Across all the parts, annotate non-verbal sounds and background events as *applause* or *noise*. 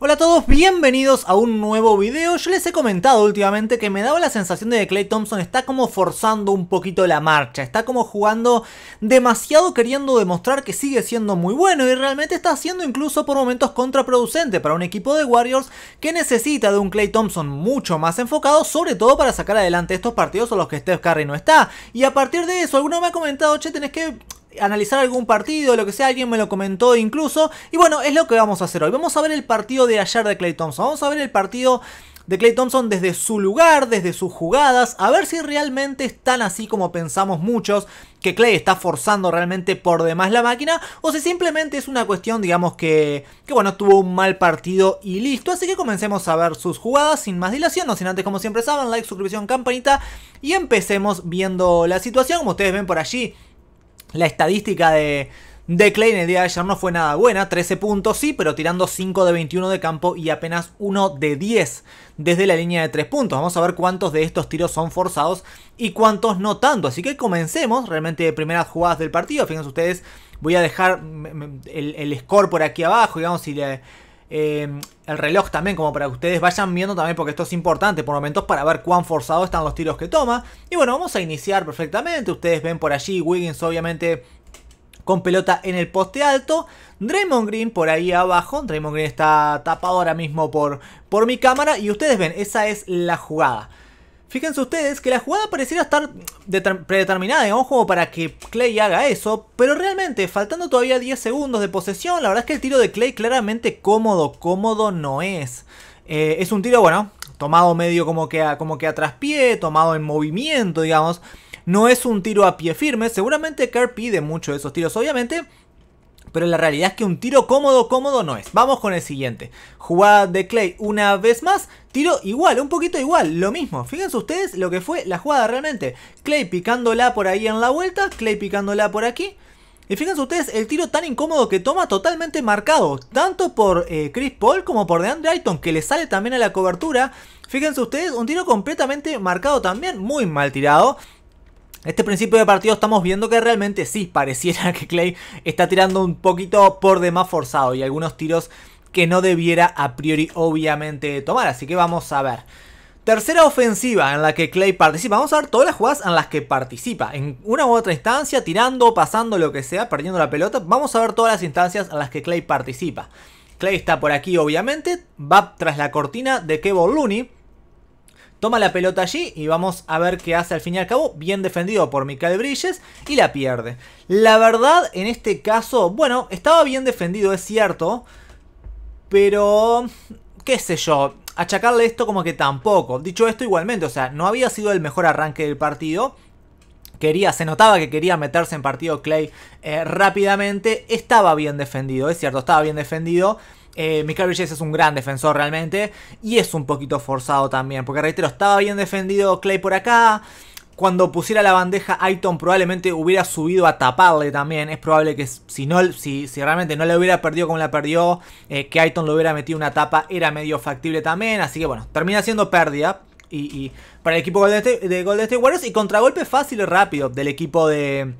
Hola a todos, bienvenidos a un nuevo video. Yo les he comentado últimamente que me daba la sensación de que Clay Thompson está como forzando un poquito la marcha, está como jugando demasiado queriendo demostrar que sigue siendo muy bueno y realmente está siendo incluso por momentos contraproducente para un equipo de Warriors que necesita de un Clay Thompson mucho más enfocado, sobre todo para sacar adelante estos partidos en los que Steph Curry no está. Y a partir de eso, alguno me ha comentado, che, tenés que analizar algún partido, lo que sea, alguien me lo comentó incluso. Y bueno, es lo que vamos a hacer hoy. Vamos a ver el partido de ayer de Clay Thompson. Vamos a ver el partido de Clay Thompson desde su lugar, desde sus jugadas, a ver si realmente están así como pensamos muchos, que Clay está forzando realmente por demás la máquina, o si simplemente es una cuestión, digamos, que, que bueno, tuvo un mal partido y listo. Así que comencemos a ver sus jugadas sin más dilación, no sin antes, como siempre saben, like, suscripción, campanita, y empecemos viendo la situación, como ustedes ven por allí. La estadística de, de Clay en el día de ayer no fue nada buena, 13 puntos sí, pero tirando 5 de 21 de campo y apenas 1 de 10 desde la línea de 3 puntos. Vamos a ver cuántos de estos tiros son forzados y cuántos no tanto. Así que comencemos realmente de primeras jugadas del partido. Fíjense ustedes, voy a dejar el, score por aquí abajo, digamos, si le Em, el reloj también, como para que ustedes vayan viendo también, porque esto es importante por momentos para ver cuán forzados están los tiros que toma. Y bueno, vamos a iniciar perfectamente. Ustedes ven por allí Wiggins, obviamente con pelota en el poste alto. Draymond Green por ahí abajo. Draymond Green está tapado ahora mismo por, por mi cámara. Y ustedes ven, esa es la jugada. Fíjense ustedes que la jugada pareciera estar predeterminada, digamos, como para que Clay haga eso, pero realmente, faltando todavía 10 segundos de posesión, la verdad es que el tiro de Clay claramente cómodo, cómodo no es. Eh, es un tiro, bueno, tomado medio como que a, como que a traspié, tomado en movimiento, digamos. No es un tiro a pie firme, seguramente Kerr pide mucho de esos tiros, obviamente pero la realidad es que un tiro cómodo, cómodo no es. Vamos con el siguiente. Jugada de Clay una vez más. Tiro igual, un poquito igual, lo mismo. Fíjense ustedes lo que fue la jugada realmente. Clay picándola por ahí en la vuelta. Clay picándola por aquí. Y fíjense ustedes el tiro tan incómodo que toma totalmente marcado, tanto por eh, Chris Paul como por DeAndre Ayton, que le sale también a la cobertura. Fíjense ustedes, un tiro completamente marcado también, muy mal tirado. Este principio de partido estamos viendo que realmente sí, pareciera *laughs* que Clay está tirando un poquito por demás forzado y algunos tiros que no debiera a priori obviamente tomar, así que vamos a ver. Tercera ofensiva en la que Clay participa. Vamos a ver todas las jugadas en las que participa. En una u otra instancia, tirando, pasando, lo que sea, perdiendo la pelota. Vamos a ver todas las instancias en las que Clay participa. Clay está por aquí, obviamente. Va tras la cortina de Kevin Looney. Toma la pelota allí y vamos a ver qué hace al fin y al cabo. Bien defendido por Mikael Brilles y la pierde. La verdad, en este caso, bueno, estaba bien defendido, es cierto. Pero, qué sé yo, achacarle esto como que tampoco. Dicho esto, igualmente, o sea, no había sido el mejor arranque del partido quería, se notaba que quería meterse en partido Clay eh, rápidamente. Estaba bien defendido, es cierto, estaba bien defendido. Eh, Michael es un gran defensor realmente. Y es un poquito forzado también. Porque reitero, estaba bien defendido Clay por acá. Cuando pusiera la bandeja, Aiton probablemente hubiera subido a taparle también. Es probable que si, no, si, realmente no le hubiera perdido como la perdió, eh, que Aiton le hubiera metido una tapa era medio factible también. Así que bueno, termina siendo pérdida. Y, para el equipo de Golden State Warriors y contragolpe fácil y rápido del equipo de,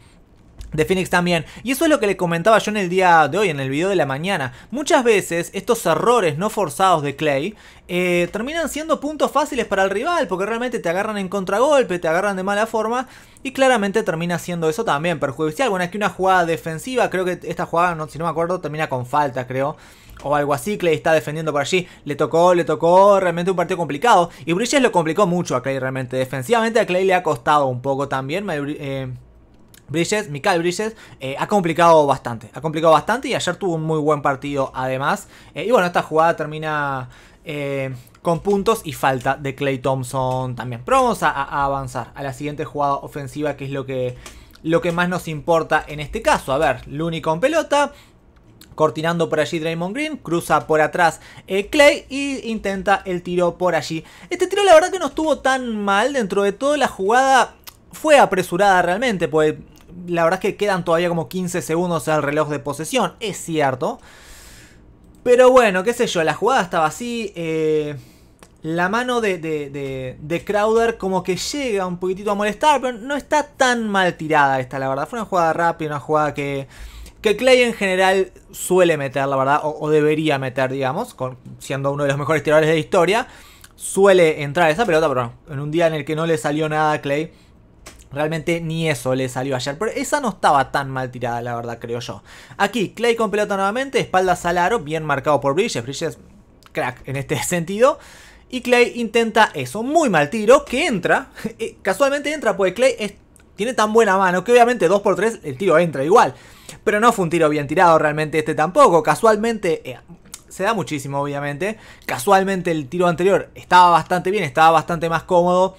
de Phoenix también. Y eso es lo que le comentaba yo en el día de hoy, en el video de la mañana. Muchas veces estos errores no forzados de Clay eh, terminan siendo puntos fáciles para el rival, porque realmente te agarran en contragolpe, te agarran de mala forma, y claramente termina siendo eso también perjudicial. Bueno, aquí una jugada defensiva, creo que esta jugada, no, si no me acuerdo, termina con falta, creo o algo así. Clay está defendiendo por allí. Le tocó, le tocó realmente un partido complicado. Y Bridges lo complicó mucho a Clay realmente. Defensivamente a Clay le ha costado un poco también. Eh, Bridges, Michael Bridges, eh, ha complicado bastante. Ha complicado bastante y ayer tuvo un muy buen partido además. Eh, y bueno, esta jugada termina eh, con puntos y falta de Clay Thompson también. Pero vamos a, avanzar a la siguiente jugada ofensiva que es lo que, lo que más nos importa en este caso. A ver, Looney con pelota. Cortinando por allí Draymond Green, cruza por atrás Clay y intenta el tiro por allí. Este tiro la verdad que no estuvo tan mal dentro de toda la jugada fue apresurada realmente, pues la verdad es que quedan todavía como 15 segundos al reloj de posesión, es cierto. Pero bueno, qué sé yo, la jugada estaba así. Eh, la mano de, de, de, de, Crowder como que llega un poquitito a molestar, pero no está tan mal tirada esta, la verdad. Fue una jugada rápida, una jugada que, que Clay en general suele meter, la verdad, o, debería meter, digamos, siendo uno de los mejores tiradores de la historia. Suele entrar esa pelota, pero en un día en el que no le salió nada a Clay Realmente ni eso le salió ayer, pero esa no estaba tan mal tirada, la verdad, creo yo. Aquí, Clay con pelota nuevamente, espaldas al aro, bien marcado por Bridges. Bridges, crack en este *laughs* sentido. Y Clay intenta eso, muy mal tiro, que entra. *laughs* Casualmente entra, porque Clay tiene tan buena mano que obviamente 2x3 el tiro entra igual. Pero no fue un tiro bien tirado realmente este tampoco. Casualmente, eh, se da muchísimo obviamente. Casualmente el tiro anterior estaba bastante bien, estaba bastante más cómodo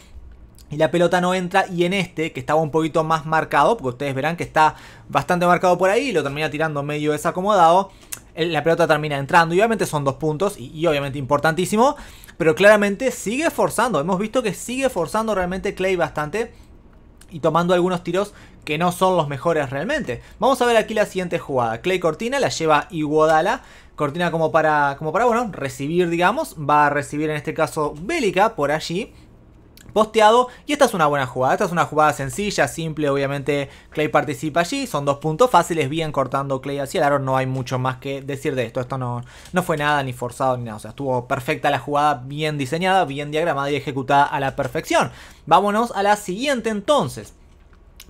y la pelota no entra. Y en este, que estaba un poquito más marcado, porque ustedes verán que está bastante marcado por ahí, y lo termina tirando medio desacomodado. La pelota termina entrando, y obviamente son dos puntos, y, obviamente importantísimo. Pero claramente sigue forzando. Hemos visto que sigue forzando realmente Clay bastante. Y tomando algunos tiros que no son los mejores realmente. Vamos a ver aquí la siguiente jugada. Clay Cortina la lleva Iguodala. Cortina como para, como para, bueno, recibir, digamos. Va a recibir en este caso Bélica por allí posteado. Y esta es una buena jugada. Esta es una jugada sencilla, simple. Obviamente Clay participa allí. Son dos puntos fáciles. Bien cortando Clay hacia el aro. No hay mucho más que decir de esto. Esto no, no fue nada ni forzado ni nada. O sea, estuvo perfecta la jugada. Bien diseñada, bien diagramada y ejecutada a la perfección. Vámonos a la siguiente entonces.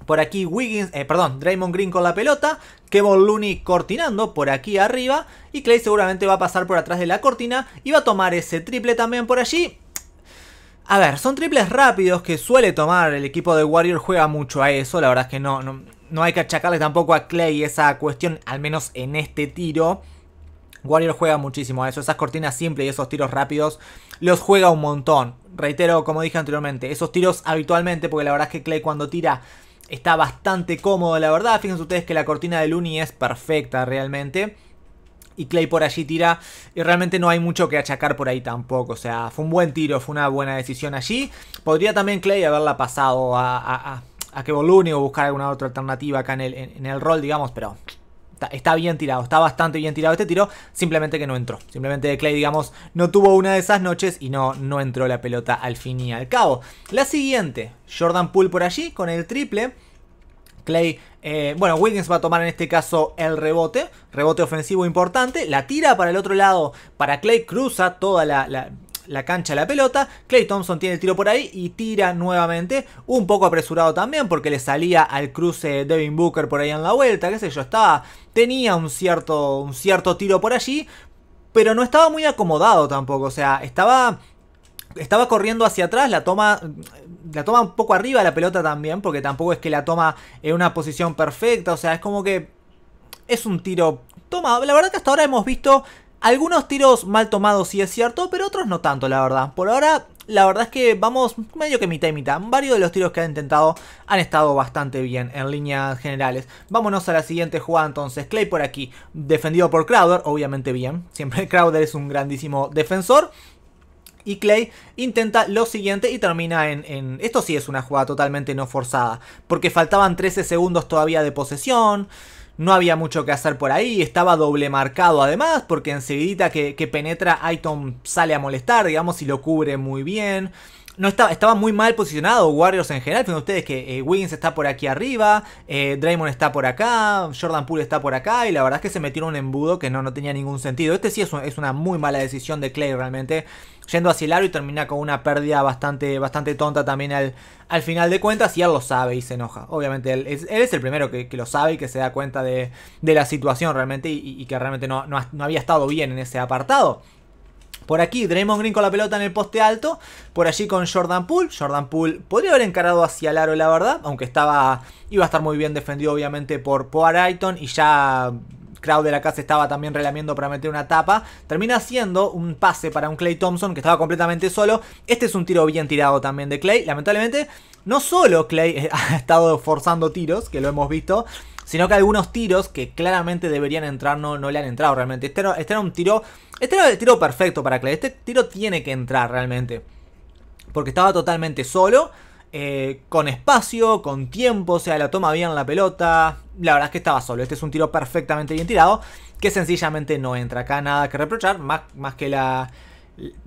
Por aquí Wiggins, eh, perdón, Draymond Green con la pelota. Kevin Looney cortinando por aquí arriba. Y Clay seguramente va a pasar por atrás de la cortina. Y va a tomar ese triple también por allí. A ver, son triples rápidos que suele tomar el equipo de Warrior, juega mucho a eso, la verdad es que no, no, hay que achacarle tampoco a Clay esa cuestión, al menos en este tiro. Warrior juega muchísimo a eso, esas cortinas simples y esos tiros rápidos los juega un montón. Reitero, como dije anteriormente, esos tiros habitualmente, porque la verdad es que Clay cuando tira está bastante cómodo, la verdad. Fíjense ustedes que la cortina de Looney es perfecta realmente y Clay por allí tira y realmente no hay mucho que achacar por ahí tampoco. O sea, fue un buen tiro, fue una buena decisión allí. Podría también Clay haberla pasado a, a, a, o buscar alguna otra alternativa acá en el, rol, digamos, pero Está, bien tirado, está bastante bien tirado este tiro, simplemente que no entró. Simplemente Clay, digamos, no tuvo una de esas noches y no, no entró la pelota al fin y al cabo. La siguiente, Jordan Poole por allí con el triple. Clay, eh, bueno, Wiggins va a tomar en este caso el rebote, rebote ofensivo importante, la tira para el otro lado, para Clay cruza toda la, la la cancha la pelota. Clay Thompson tiene el tiro por ahí y tira nuevamente. Un poco apresurado también porque le salía al cruce Devin Booker por ahí en la vuelta. Qué sé yo, estaba. Tenía un cierto, un cierto tiro por allí. Pero no estaba muy acomodado tampoco. O sea, estaba. Estaba corriendo hacia atrás, la toma la toma un poco arriba la pelota también, porque tampoco es que la toma en una posición perfecta, o sea, es como que es un tiro tomado. La verdad que hasta ahora hemos visto algunos tiros mal tomados, sí es cierto, pero otros no tanto, la verdad. Por ahora, la verdad es que vamos medio que mitad y mitad. Varios de los tiros que han intentado han estado bastante bien en líneas generales. Vámonos a la siguiente jugada entonces. Clay por aquí, defendido por Crowder, obviamente bien. Siempre *laughs* Crowder es un grandísimo defensor. Y Clay intenta lo siguiente y termina en, Esto sí es una jugada totalmente no forzada. Porque faltaban 13 segundos todavía de posesión. No había mucho que hacer por ahí. Estaba doble marcado además. Porque enseguida que, penetra, Aiton sale a molestar, digamos, y lo cubre muy bien no estaba, estaba muy mal posicionado Warriors en general. Fíjense ustedes que eh, Wiggins está por aquí arriba, eh, Draymond está por acá, Jordan Poole está por acá. Y la verdad es que se metieron un embudo que no, no tenía ningún sentido. Este sí es, es una muy mala decisión de Clay realmente. Yendo hacia el aro y termina con una pérdida bastante, bastante tonta también al, al final de cuentas. Y él lo sabe y se enoja. Obviamente él es, el primero que, lo sabe y que se da cuenta de, la situación realmente. Y, que realmente no, no, no había estado bien en ese apartado. Por aquí Draymond Green con la pelota en el poste alto. Por allí con Jordan Poole. Jordan Poole podría haber encarado hacia el aro, la verdad. Aunque estaba. Iba a estar muy bien defendido, obviamente, por Ariton Y ya de la se estaba también relamiendo para meter una tapa. Termina haciendo un pase para un Clay Thompson que estaba completamente solo. Este es un tiro bien tirado también de Clay. Lamentablemente, no solo Clay *laughs* ha estado forzando tiros, que lo hemos visto, sino que algunos tiros que claramente deberían entrar no, no le han entrado realmente. Este, este era, un tiro, este era el tiro perfecto para Clay, este tiro tiene que entrar realmente, porque estaba totalmente solo. Eh, con espacio, con tiempo, o sea, la toma bien la pelota. La verdad es que estaba solo. Este es un tiro perfectamente bien tirado, que sencillamente no entra acá nada que reprochar, más, más que la,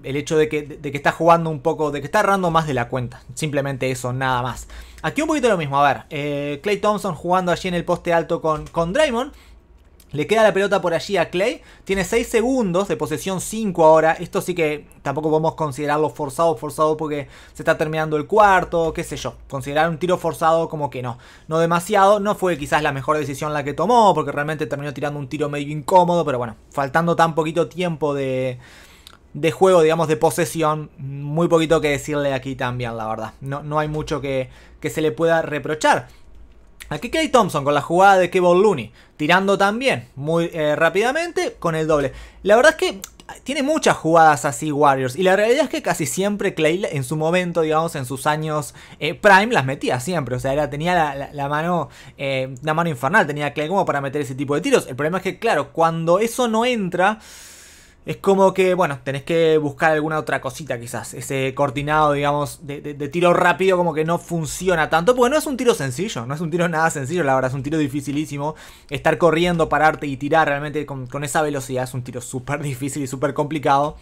el hecho de que, está jugando un poco, de que está errando más de la cuenta. Simplemente eso, nada más. Aquí un poquito lo mismo, a ver. Clay eh, Thompson jugando allí en el poste alto con, con Draymond. Le queda la pelota por allí a Clay. Tiene 6 segundos de posesión, 5 ahora. Esto sí que tampoco podemos considerarlo forzado, forzado porque se está terminando el cuarto, qué sé yo. Considerar un tiro forzado como que no. No demasiado. No fue quizás la mejor decisión la que tomó porque realmente terminó tirando un tiro medio incómodo. Pero bueno, faltando tan poquito tiempo de de juego, digamos, de posesión, muy poquito que decirle aquí también, la verdad. No, no hay mucho que, que se le pueda reprochar. Aquí Clay Thompson con la jugada de Kevin Looney, tirando también muy eh, rápidamente con el doble. La verdad es que tiene muchas jugadas así Warriors y la realidad es que casi siempre Clay en su momento, digamos, en sus años eh, prime las metía siempre, o sea, era, tenía la, mano la eh, mano infernal, tenía Clay como para meter ese tipo de tiros. El problema es que, claro, cuando eso no entra... Es como que, bueno, tenés que buscar alguna otra cosita quizás. Ese coordinado, digamos, de, tiro rápido como que no funciona tanto. Porque no es un tiro sencillo, no es un tiro nada sencillo, la verdad, es un tiro dificilísimo. Estar corriendo, pararte y tirar realmente con, con esa velocidad es un tiro súper *laughs* difícil y súper complicado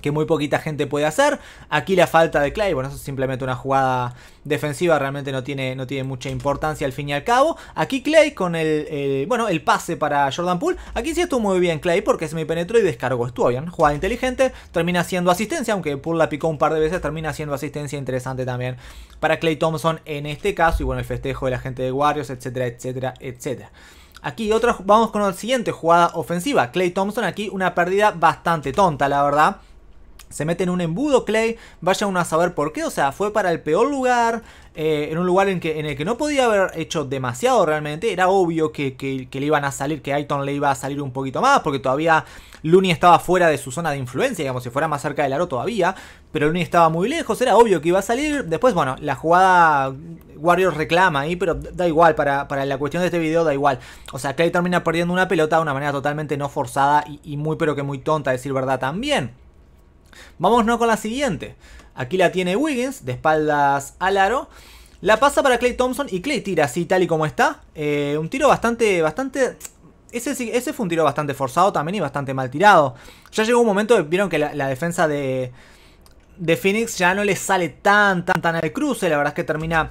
que muy poquita gente puede hacer. Aquí la falta de Clay, bueno, eso es simplemente una jugada defensiva, realmente no tiene, no tiene mucha importancia al fin y al cabo. Aquí Clay con el, bueno, el pase para Jordan Poole. Aquí sí estuvo muy bien Clay porque se me penetró y descargó. Estuvo bien, jugada inteligente, termina siendo asistencia, aunque Poole la picó un par de veces, termina siendo asistencia interesante también para Clay Thompson en este caso. Y bueno, el festejo de la gente de Warriors, etcétera, etcétera, etcétera. Aquí otra, vamos con la siguiente jugada ofensiva. Clay Thompson aquí una pérdida bastante tonta, la verdad se mete en un embudo Clay, vaya uno a saber por qué, o sea, fue para el peor lugar, eh, en un lugar en, que, en el que no podía haber hecho demasiado realmente, era obvio que, que, le iban a salir, que Ayton le iba a salir un poquito más, porque todavía Looney estaba fuera de su zona de influencia, digamos, si fuera más cerca del aro todavía, pero Looney estaba muy lejos, era obvio que iba a salir, después, bueno, la jugada Warriors reclama ahí, pero da igual, para, la cuestión de este video da igual, o sea, Clay termina perdiendo una pelota de una manera totalmente no forzada y, y muy pero que muy tonta, a decir verdad también. Vámonos con la siguiente. Aquí la tiene Wiggins, de espaldas al aro. La pasa para Clay Thompson y Clay tira así tal y como está. Eh, un tiro bastante, bastante... Ese, ese fue un tiro bastante forzado también y bastante mal tirado. Ya llegó un momento vieron que la, defensa de, de Phoenix ya no le sale tan, tan, tan al cruce. La verdad es que termina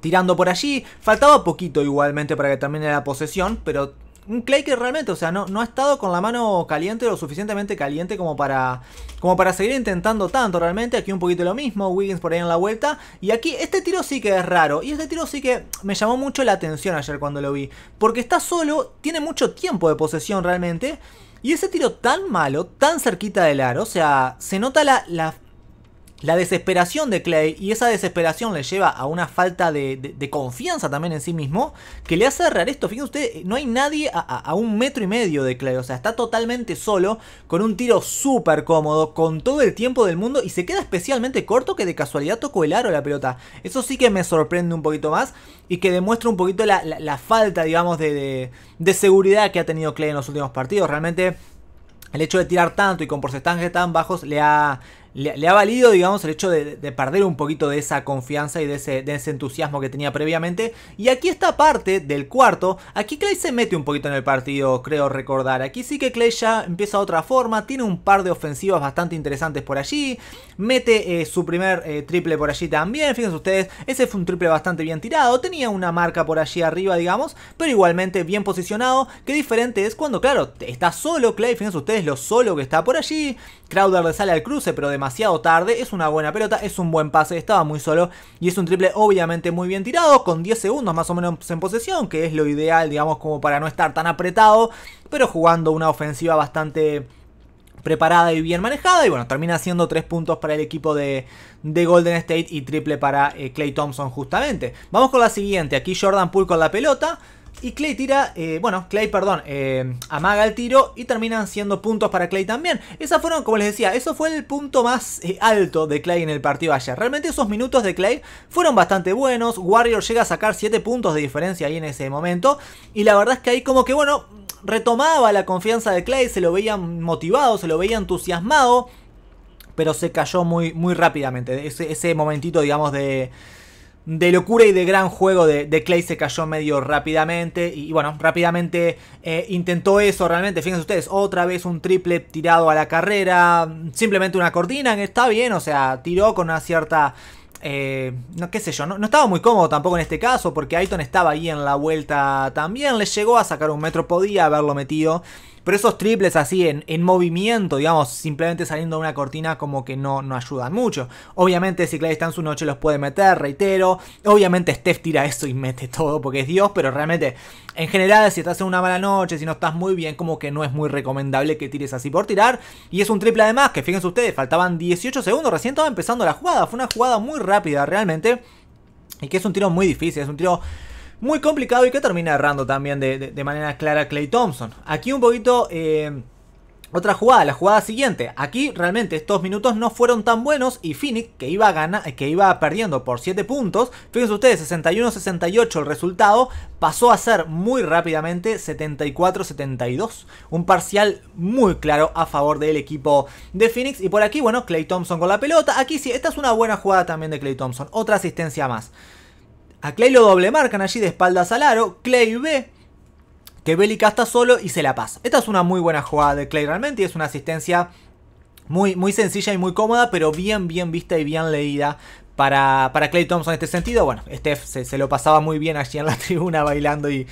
tirando por allí. Faltaba poquito igualmente para que termine la posesión, pero un Clay que realmente, o sea, no, no ha estado con la mano caliente lo suficientemente caliente como para, como para seguir intentando tanto realmente. Aquí un poquito lo mismo, Wiggins por ahí en la vuelta. Y aquí este tiro sí que es raro. Y este tiro sí que me llamó mucho la atención ayer cuando lo vi. Porque está solo, tiene mucho tiempo de posesión realmente. Y ese tiro tan malo, tan cerquita del aro, o sea, se nota la, la desesperación de Clay y esa desesperación le lleva a una falta de, confianza también en sí mismo que le hace errar esto. Fíjense ustedes, no hay nadie a, un metro y medio de Clay, o sea, está totalmente solo, con un tiro súper cómodo, con todo el tiempo del mundo y se queda especialmente corto que de casualidad tocó el aro la pelota. Eso sí que me sorprende un poquito más y que demuestra un poquito la, falta, digamos, de, de seguridad que ha tenido Clay en los últimos partidos. Realmente el hecho de tirar tanto y con porcentajes tan bajos le ha, le, ha valido, digamos, el hecho de, perder un poquito de esa confianza y de ese, ese, entusiasmo que tenía previamente. Y aquí esta parte del cuarto, aquí Clay se mete un poquito en el partido, creo recordar. Aquí sí que Clay ya empieza de otra forma, tiene un par de ofensivas bastante interesantes por allí, mete eh, su primer eh, triple por allí también, fíjense ustedes, ese fue un triple bastante bien tirado, tenía una marca por allí arriba, digamos, pero igualmente bien posicionado, Qué diferente es cuando, claro, está solo Clay, fíjense ustedes lo solo que está por allí, Crowder le sale al cruce, pero demasiado tarde. Es una buena pelota, es un buen pase, estaba muy solo. Y es un triple obviamente muy bien tirado, con 10 segundos más o menos en posesión, que es lo ideal, digamos, como para no estar tan apretado. Pero jugando una ofensiva bastante preparada y bien manejada. Y bueno, termina siendo 3 puntos para el equipo de, Golden State y triple para Clay eh, Thompson justamente. Vamos con la siguiente. Aquí Jordan Poole con la pelota. Y Clay tira, eh, bueno, Clay, perdón, eh, amaga el tiro y terminan siendo puntos para Clay también. Esas fueron, como les decía, eso fue el punto más eh, alto de Clay en el partido ayer. Realmente esos minutos de Clay fueron bastante buenos. Warrior llega a sacar 7 puntos de diferencia ahí en ese momento. Y la verdad es que ahí como que, bueno, retomaba la confianza de Clay, se lo veía motivado, se lo veía entusiasmado. Pero se cayó muy, muy rápidamente. ese momentito, digamos, de de locura y de gran juego de, Clay se cayó medio rápidamente. Y, bueno, rápidamente eh, intentó eso realmente. Fíjense ustedes, otra vez un triple tirado a la carrera. Simplemente una cortina está bien, o sea, tiró con una cierta... Eh, no, qué sé yo, no, estaba muy cómodo tampoco en este caso, porque Ayton estaba ahí en la vuelta también, le llegó a sacar un metro, podía haberlo metido, pero esos triples así en, movimiento, digamos, simplemente saliendo de una cortina como que no, no ayudan mucho. Obviamente si Clay está en su noche los puede meter, reitero. Obviamente Steph tira eso y mete todo porque es Dios, pero realmente en general si estás en una mala noche, si no estás muy bien, como que no es muy recomendable que tires así por tirar. Y es un triple además, que fíjense ustedes, faltaban 18 segundos, recién estaba empezando la jugada, fue una jugada muy rápida realmente. Y que es un tiro muy difícil, es un tiro muy complicado y que termina errando también de, manera clara Clay Thompson. Aquí un poquito... Eh, otra jugada, la jugada siguiente. Aquí realmente estos minutos no fueron tan buenos y Phoenix, que iba, que iba perdiendo por 7 puntos, fíjense ustedes, 61-68 el resultado, pasó a ser muy rápidamente 74-72. Un parcial muy claro a favor del equipo de Phoenix. Y por aquí, bueno, Clay Thompson con la pelota. Aquí sí, esta es una buena jugada también de Clay Thompson. Otra asistencia más. A Clay lo doble marcan allí de espaldas al aro. Clay ve que Bélica está solo y se la pasa. Esta es una muy buena jugada de Clay realmente y es una asistencia muy, muy sencilla y muy cómoda, pero bien, bien vista y bien leída para, Clay Thompson en este sentido. Bueno, Steph se, lo pasaba muy bien allí en la *laughs* tribuna bailando y,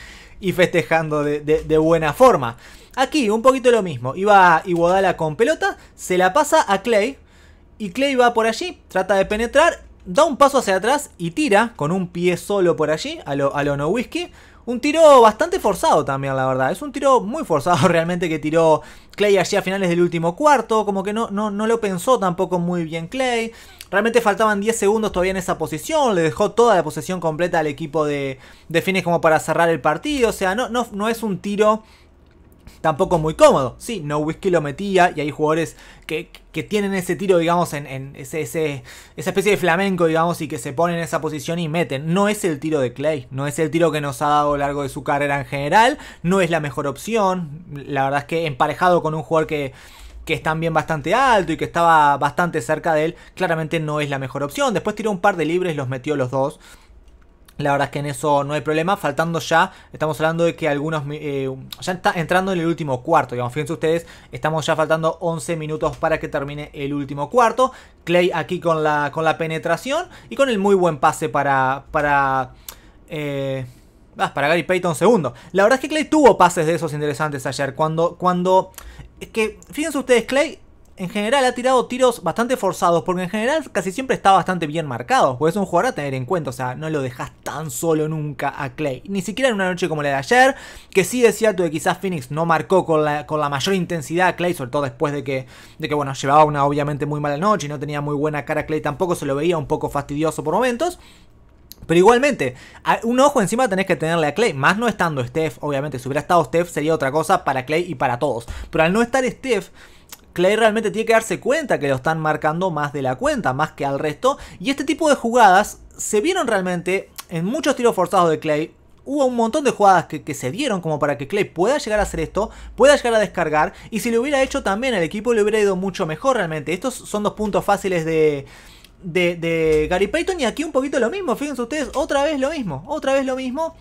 festejando de, de, buena forma. Aquí un poquito lo mismo, iba Iguodala con pelota, se la pasa a Clay y Clay va por allí, trata de penetrar da un paso hacia atrás y tira con un pie solo por allí a lo, a lo no Un tiro bastante forzado también, la verdad. Es un tiro muy forzado *laughs* realmente que tiró Clay allí a finales del último cuarto. Como que no, no, no lo pensó tampoco muy bien Clay. Realmente faltaban 10 segundos todavía en esa posición. Le dejó toda la posesión completa al equipo de, de como para cerrar el partido. O sea, no, no, no es un tiro tampoco muy cómodo. Sí, no whisky lo metía y hay jugadores que, tienen ese tiro, digamos, en, en ese, esa especie de flamenco, digamos, y que se ponen en esa posición y meten. No es el tiro de Clay, no es el tiro que nos ha dado a lo largo de su carrera en general, no es la mejor opción. La verdad es que emparejado con un jugador que que es también bastante alto y que estaba bastante cerca de él, claramente no es la mejor opción. Después tiró un par de libres, los metió los dos. La verdad es que en eso no hay problema, faltando ya, estamos hablando de que algunos, eh, ya está entrando en el último cuarto, digamos, fíjense ustedes, estamos ya faltando 11 minutos para que termine el último cuarto, Clay aquí con la, con la penetración y con el muy buen pase para, para, eh, ah, para Gary Payton segundo. La verdad es que Clay tuvo pases de esos interesantes ayer, cuando, cuando, es que, fíjense ustedes, Clay en general ha tirado tiros bastante forzados, porque en general casi siempre está bastante bien marcado, pues es un jugador a tener en cuenta, o sea, no lo dejas tan solo nunca a Clay, ni siquiera en una noche como la de ayer, que sí decía tú que quizás Phoenix no marcó con la, con la mayor intensidad a Clay, sobre todo después de que, de que, bueno, llevaba una obviamente muy mala noche y no tenía muy buena cara a Clay tampoco, se lo veía un poco fastidioso por momentos, pero igualmente, un ojo encima tenés que tenerle a Clay. Más no estando Steph, obviamente. Si hubiera estado Steph sería otra cosa para Clay y para todos. Pero al no estar Steph, Clay realmente tiene que darse cuenta que lo están marcando más de la cuenta, más que al resto. Y este tipo de jugadas se vieron realmente en muchos tiros forzados de Clay, hubo un montón de jugadas que, se dieron como para que Clay pueda llegar a hacer esto, pueda llegar a descargar, y si lo hubiera hecho también al equipo le hubiera ido mucho mejor realmente. Estos son dos puntos fáciles de, de, de Gary Payton y aquí un poquito lo mismo, fíjense ustedes, otra vez lo mismo, otra vez lo mismo.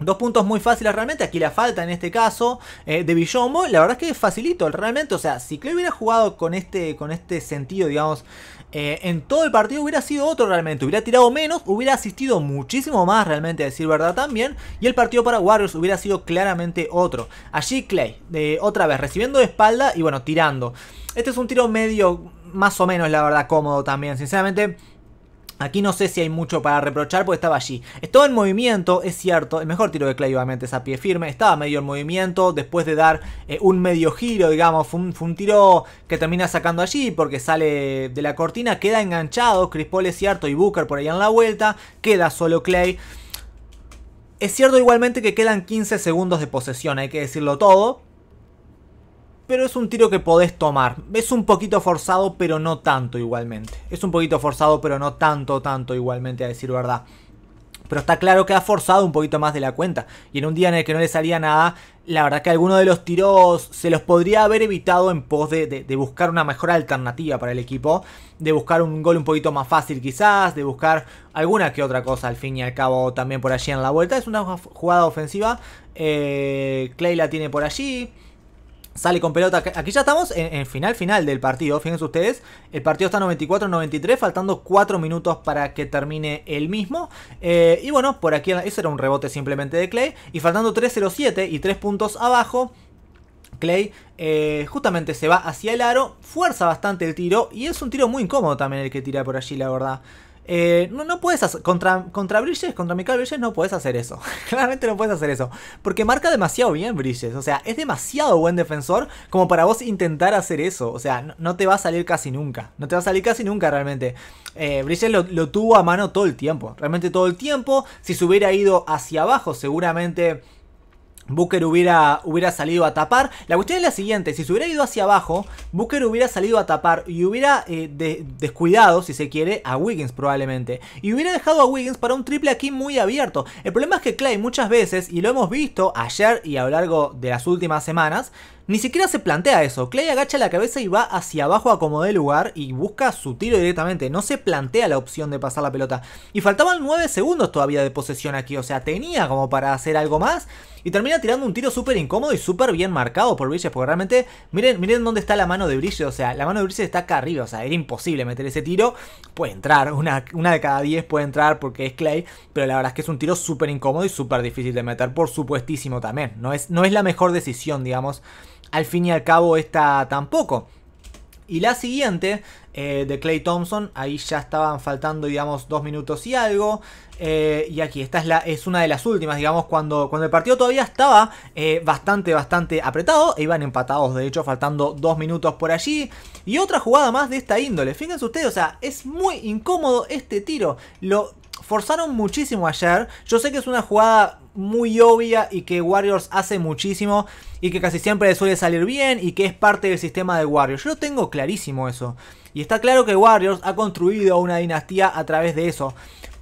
Dos puntos muy fáciles realmente, aquí la falta en este caso eh, de Villombo, la verdad es que es facilito realmente, o sea, si Clay hubiera jugado con este, con este sentido, digamos, eh, en todo el partido hubiera sido otro realmente, hubiera tirado menos, hubiera asistido muchísimo más realmente, a decir verdad también, y el partido para Warriors hubiera sido claramente otro. Allí Clay, otra vez, recibiendo de espalda y bueno, tirando. Este es un tiro medio, más o menos la verdad, cómodo también, sinceramente... Aquí no sé si hay mucho para reprochar porque estaba allí. Estaba en movimiento, es cierto. El mejor tiro de Clay obviamente es a pie firme. Estaba medio en movimiento después de dar eh, un medio giro, digamos. Fue un, tiro que termina sacando allí porque sale de la cortina. Queda enganchado. Chris Paul es cierto y Booker por ahí en la vuelta. Queda solo Clay. Es cierto igualmente que quedan 15 segundos de posesión, hay que decirlo todo. Pero es un tiro que podés tomar. Es un poquito forzado, pero no tanto igualmente. Es un poquito forzado, pero no tanto, tanto igualmente, a decir verdad. Pero está claro que ha forzado un poquito más de la cuenta. Y en un día en el que no le salía nada, la verdad que alguno de los tiros se los podría haber evitado en pos de, buscar una mejor alternativa para el equipo, de buscar un gol un poquito más fácil quizás, de buscar alguna que otra cosa al fin y al cabo también por allí en la vuelta. Es una jugada ofensiva, eh, Clay la tiene por allí, Sale con pelota. Aquí ya estamos en, final final del partido. Fíjense ustedes. El partido está 94-93. Faltando 4 minutos para que termine el mismo. Eh, y bueno, por aquí. Ese era un rebote simplemente de Clay. Y faltando 3-0-7 y 3 puntos abajo. Clay eh, justamente se va hacia el aro. Fuerza bastante el tiro. Y es un tiro muy incómodo también el que tira por allí, la verdad. Eh, no, puedes hacer. Contra, contra Bridges, contra Michael Bridges, no puedes hacer eso. *laughs* Claramente no puedes hacer eso. Porque marca demasiado bien Bridges. O sea, es demasiado buen defensor como para vos intentar hacer eso. O sea, no, te va a salir casi nunca. No te va a salir casi nunca realmente. Eh, Bridges lo, lo tuvo a mano todo el tiempo. Realmente todo el tiempo. Si se hubiera ido hacia abajo, seguramente Booker hubiera, hubiera salido a tapar. La cuestión es la siguiente, si se hubiera ido hacia abajo, Booker hubiera salido a tapar y hubiera eh, descuidado, si se quiere, a Wiggins probablemente. Y hubiera dejado a Wiggins para un triple aquí muy abierto. El problema es que Clay muchas veces, y lo hemos visto ayer y a lo largo de las últimas semanas, ni siquiera se plantea eso. Clay agacha la cabeza y va hacia abajo a como de lugar y busca su tiro directamente. No se plantea la opción de pasar la pelota. Y faltaban 9 segundos todavía de posesión aquí. O sea, tenía como para hacer algo más. Y termina tirando un tiro súper incómodo y súper bien marcado por Bridges. Porque realmente, miren, miren dónde está la mano de Bridges. O sea, la mano de Bridges está acá arriba. O sea, era imposible meter ese tiro. Puede entrar, una, una de cada 10 puede entrar porque es Clay. Pero la verdad es que es un tiro súper incómodo y súper difícil de meter. Por supuestísimo también. No es, no es la mejor decisión, digamos al fin y al cabo esta tampoco. Y la siguiente, eh, de Clay Thompson, ahí ya estaban faltando, digamos, dos minutos y algo. Eh, y aquí, esta es, es una de las últimas, digamos, cuando, cuando el partido todavía estaba eh, bastante, bastante apretado. E iban empatados, de hecho, faltando dos minutos por allí. Y otra jugada más de esta índole. Fíjense ustedes, o sea, es muy incómodo este tiro. Lo forzaron muchísimo ayer. Yo sé que es una jugada muy obvia y que Warriors hace muchísimo y que casi siempre le suele salir bien y que es parte del sistema de Warriors. Yo lo tengo clarísimo eso. Y está claro que Warriors ha construido una dinastía a través de eso.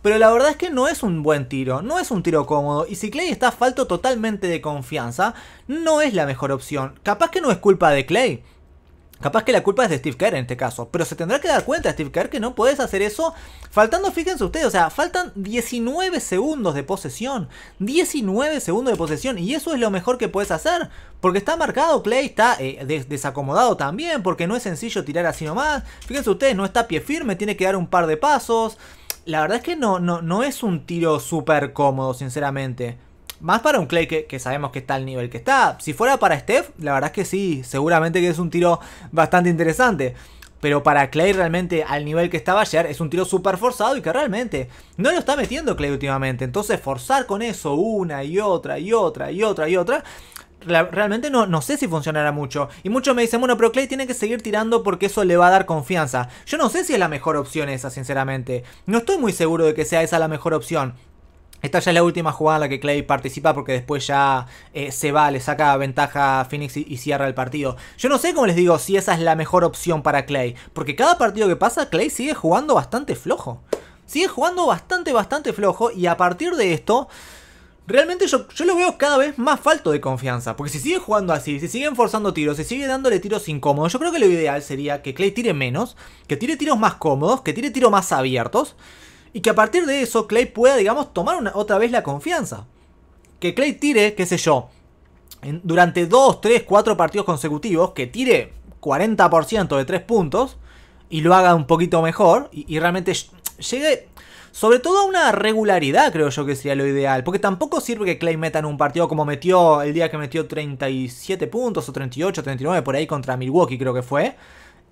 Pero la verdad es que no es un buen tiro, no es un tiro cómodo. Y si Clay está falto totalmente de confianza, no es la mejor opción. Capaz que no es culpa de Clay. Capaz que la culpa es de Steve Kerr en este caso, pero se tendrá que dar cuenta Steve Kerr que no puedes hacer eso faltando, fíjense ustedes, o sea, faltan 19 segundos de posesión, 19 segundos de posesión y eso es lo mejor que puedes hacer, porque está marcado Clay, está eh, desacomodado también, porque no es sencillo tirar así nomás, fíjense ustedes, no está pie firme, tiene que dar un par de pasos, la verdad es que no, no, no es un tiro súper cómodo, sinceramente. Más para un Clay que, sabemos que está al nivel que está. Si fuera para Steph, la verdad es que sí, seguramente que es un tiro bastante interesante. Pero para Clay realmente al nivel que estaba ayer es un tiro súper forzado y que realmente no lo está metiendo Clay últimamente. Entonces forzar con eso una y otra y otra y otra y otra realmente no, no, sé si funcionará mucho. Y muchos me dicen, bueno, pero Clay tiene que seguir tirando porque eso le va a dar confianza. Yo no sé si es la mejor opción esa, sinceramente. No estoy muy seguro de que sea esa la mejor opción. Esta ya es la última jugada en la que Clay participa porque después ya eh, se va, le saca ventaja a Phoenix y, cierra el partido. Yo no sé, cómo les digo, si esa es la mejor opción para Clay, porque cada partido que pasa, Clay sigue jugando bastante flojo. Sigue jugando bastante, bastante flojo y a partir de esto, realmente yo, yo lo veo cada vez más falto de confianza. Porque si sigue jugando así, si siguen forzando tiros, si sigue dándole tiros incómodos, yo creo que lo ideal sería que Clay tire menos, que tire tiros más cómodos, que tire tiros más abiertos y que a partir de eso Clay pueda, digamos, tomar otra vez la confianza. Que Clay tire, qué sé yo, durante 2, 3, 4 partidos consecutivos, que tire 40% de 3 puntos y lo haga un poquito mejor y, realmente llegue sobre todo a una regularidad, creo yo que sería lo ideal. Porque tampoco sirve que Clay meta en un partido como metió el día que metió 37 puntos o 38, 39 por ahí contra Milwaukee, creo que fue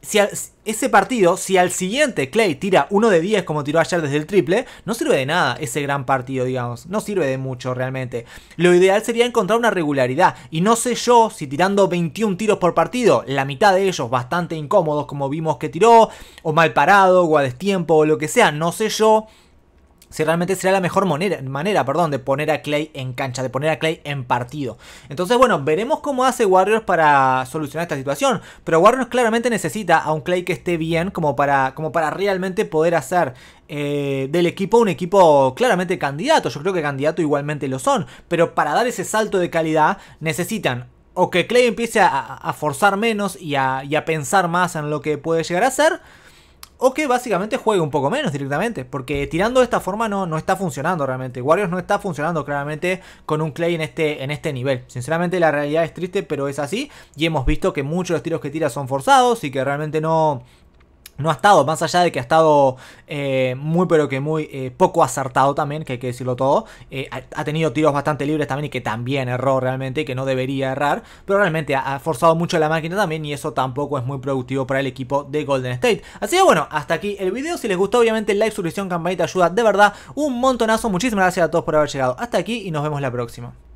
si ese partido, si al siguiente Clay tira uno de 10 como tiró ayer desde el triple, no sirve de nada ese gran partido, digamos. No sirve de mucho realmente. Lo ideal sería encontrar una regularidad. Y no sé yo si tirando 21 tiros por partido, la mitad de ellos bastante incómodos como vimos que tiró, o mal parado, o a destiempo, o lo que sea, no sé yo si realmente será la mejor manera, perdón, de poner a Clay en cancha, de poner a Clay en partido. Entonces, bueno, veremos cómo hace Warriors para solucionar esta situación. Pero Warriors claramente necesita a un Clay que esté bien como para, como para realmente poder hacer eh, del equipo un equipo claramente candidato. Yo creo que candidato igualmente lo son. Pero para dar ese salto de calidad necesitan o que Clay empiece a, forzar menos y a, y a pensar más en lo que puede llegar a ser o que básicamente juegue un poco menos directamente, porque tirando de esta forma no, no está funcionando realmente. Warriors no está funcionando claramente con un Clay en este, en este nivel. Sinceramente la realidad es triste, pero es así, y hemos visto que muchos de los tiros que tira son forzados y que realmente no no ha estado, más allá de que ha estado eh, muy pero que muy eh, poco acertado también, que hay que decirlo todo, eh, ha, tenido tiros bastante libres también y que también erró realmente, y que no debería errar, pero realmente ha, forzado mucho la máquina también y eso tampoco es muy productivo para el equipo de Golden State. Así que bueno, hasta aquí el video, si les gustó obviamente like, suscripción, campanita, ayuda de verdad un montonazo, muchísimas gracias a todos por haber llegado hasta aquí y nos vemos la próxima.